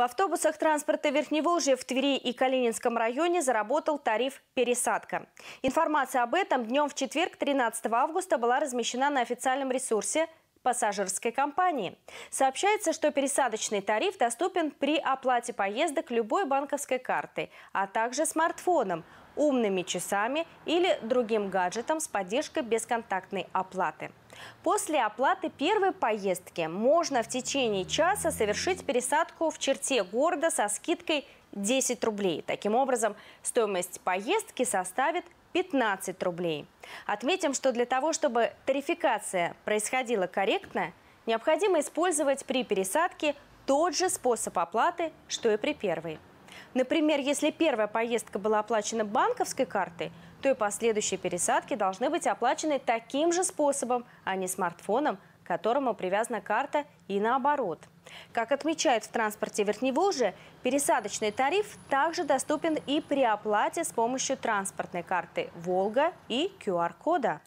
В автобусах транспорта Верхневолжья в Твери и Калининском районе заработал тариф «Пересадка». Информация об этом днем в четверг, 13 августа, была размещена на официальном ресурсе пассажирской компании. Сообщается, что пересадочный тариф доступен при оплате поездок любой банковской картой, а также смартфоном, умными часами или другим гаджетом с поддержкой бесконтактной оплаты. После оплаты первой поездки можно в течение часа совершить пересадку в черте города со скидкой 10 рублей. Таким образом, стоимость поездки составит 15 рублей. Отметим, что для того, чтобы тарификация происходила корректно, необходимо использовать при пересадке тот же способ оплаты, что и при первой. Например, если первая поездка была оплачена банковской картой, то и последующие пересадки должны быть оплачены таким же способом, а не смартфоном, к которому привязана карта и наоборот – как отмечают в транспорте Верхневолжья, пересадочный тариф также доступен и при оплате с помощью транспортной карты «Волга» и QR-кода.